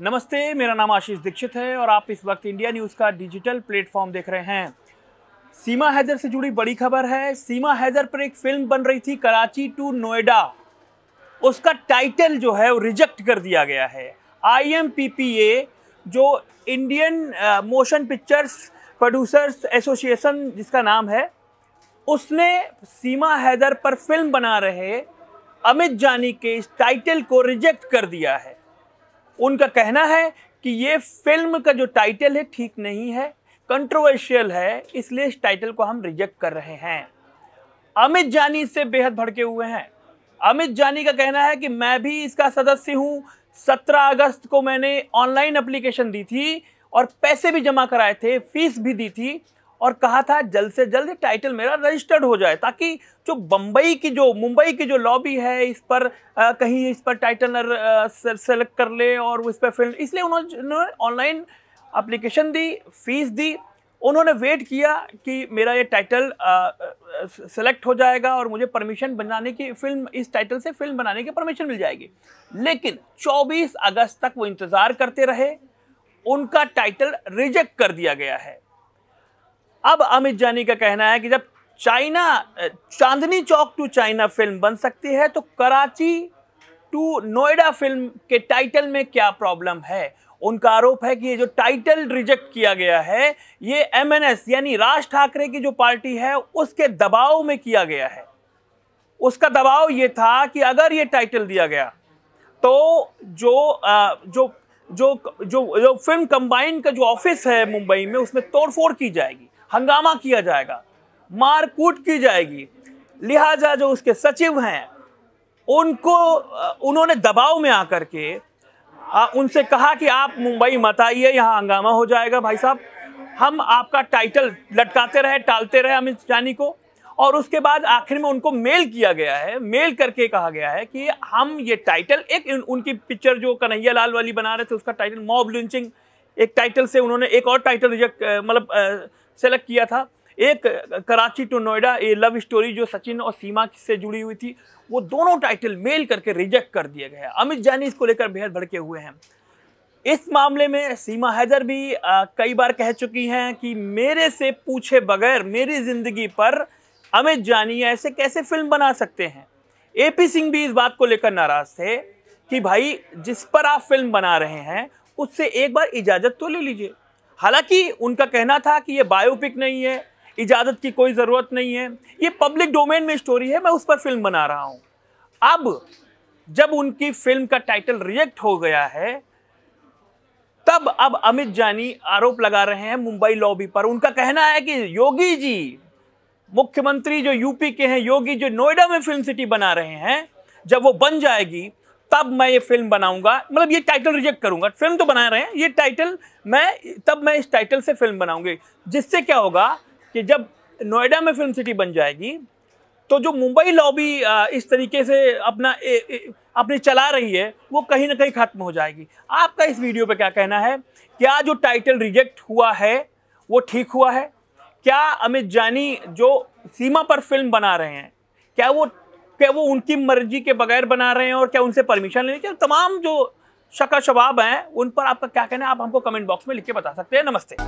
नमस्ते मेरा नाम आशीष दीक्षित है और आप इस वक्त इंडिया न्यूज़ का डिजिटल प्लेटफॉर्म देख रहे हैं सीमा हैदर से जुड़ी बड़ी खबर है सीमा हैदर पर एक फिल्म बन रही थी कराची टू नोएडा उसका टाइटल जो है वो रिजेक्ट कर दिया गया है आई जो Indian motion pictures producers association जिसका नाम है उसने सीमा हैदर पर फिल्म बना रहे अमित जानी के इस टाइटल को रिजेक्ट कर दिया है उनका कहना है कि ये फिल्म का जो टाइटल है ठीक नहीं है कंट्रोवर्शियल है इसलिए इस टाइटल को हम रिजेक्ट कर रहे हैं अमित जानी से बेहद भड़के हुए हैं अमित जानी का कहना है कि मैं भी इसका सदस्य हूँ सत्रह अगस्त को मैंने ऑनलाइन अप्लीकेशन दी थी और पैसे भी जमा कराए थे फीस भी दी थी और कहा था जल्द से जल्द टाइटल मेरा रजिस्टर्ड हो जाए ताकि जो बम्बई की जो मुंबई की जो लॉबी है इस पर आ, कहीं इस पर टाइटल सेलेक्ट कर ले और इस पर फिल्म इसलिए उन्होंने ऑनलाइन अप्लीकेशन दी फीस दी उन्होंने वेट किया कि मेरा ये टाइटल सेलेक्ट हो जाएगा और मुझे परमिशन बनाने की फिल्म इस टाइटल से फिल्म बनाने की परमिशन मिल जाएगी लेकिन 24 अगस्त तक वो इंतज़ार करते रहे उनका टाइटल रिजेक्ट कर दिया गया है अब अमित जानी का कहना है कि जब China Chandni Chowk to China film बन सकती है तो कराची टू नोएडा फिल्म के टाइटल में क्या प्रॉब्लम है उनका आरोप है कि ये जो टाइटल रिजेक्ट किया गया है ये एमएनएस यानी राज ठाकरे की जो पार्टी है उसके दबाव में किया गया है उसका दबाव ये था कि अगर ये टाइटल दिया गया तो जो आ, जो जो जो, जो फिल्म कंबाइन का जो ऑफिस है मुंबई में उसमें तोड़फोड़ की जाएगी हंगामा किया जाएगा मारकूट की जाएगी लिहाजा जो उसके सचिव हैं उनको उन्होंने दबाव में आकर के उनसे कहा कि आप मुंबई मत आइए यहाँ हंगामा हो जाएगा भाई साहब हम आपका टाइटल लटकाते रहे टालते रहे अमित जानी को और उसके बाद आखिर में उनको मेल किया गया है मेल करके कहा गया है कि हम ये टाइटल एक उनकी पिक्चर जो कन्हैया लाल वाली बना रहे थे उसका टाइटल मॉब लिंचिंग एक टाइटल से उन्होंने एक और टाइटल रिजेक्ट मतलब सेलेक्ट किया था एक कराची टू नोएडा ये लव स्टोरी जो सचिन और सीमा से जुड़ी हुई थी वो दोनों टाइटल मेल करके रिजेक्ट कर दिए गए अमित जानी इसको लेकर बेहद भड़के हुए हैं इस मामले में सीमा हैदर भी आ, कई बार कह चुकी हैं कि मेरे से पूछे बगैर मेरी ज़िंदगी पर अमित जानी ऐसे कैसे फिल्म बना सकते हैं ए पी सिंह भी इस बात को लेकर नाराज़ थे कि भाई जिस पर आप फिल्म बना रहे हैं उससे एक बार इजाज़त तो ले लीजिए हालांकि उनका कहना था कि ये बायोपिक नहीं है इजाज़त की कोई ज़रूरत नहीं है ये पब्लिक डोमेन में स्टोरी है मैं उस पर फिल्म बना रहा हूँ अब जब उनकी फिल्म का टाइटल रिजेक्ट हो गया है तब अब अमित जानी आरोप लगा रहे हैं मुंबई लॉबी पर उनका कहना है कि योगी जी मुख्यमंत्री जो यूपी के हैं योगी जो नोएडा में फिल्म सिटी बना रहे हैं जब वो बन जाएगी तब मैं ये फिल्म बनाऊंगा मतलब ये टाइटल रिजेक्ट करूंगा फिल्म तो बना रहे हैं ये टाइटल मैं तब मैं इस टाइटल से फिल्म बनाऊंगी जिससे क्या होगा कि जब नोएडा में फिल्म सिटी बन जाएगी तो जो मुंबई लॉबी इस तरीके से अपना ए, ए, अपनी चला रही है वो कहीं ना कहीं ख़त्म हो जाएगी आपका इस वीडियो पे क्या कहना है क्या जो टाइटल रिजेक्ट हुआ है वो ठीक हुआ है क्या अमित जानी जो सीमा पर फिल्म बना रहे हैं क्या वो क्या वो उनकी मर्जी के बगैर बना रहे हैं और क्या उनसे परमिशन लेनी चाहिए तमाम जो शका शबाब हैं उन पर आपका क्या कहना है आप हमको कमेंट बॉक्स में लिख के बता सकते हैं नमस्ते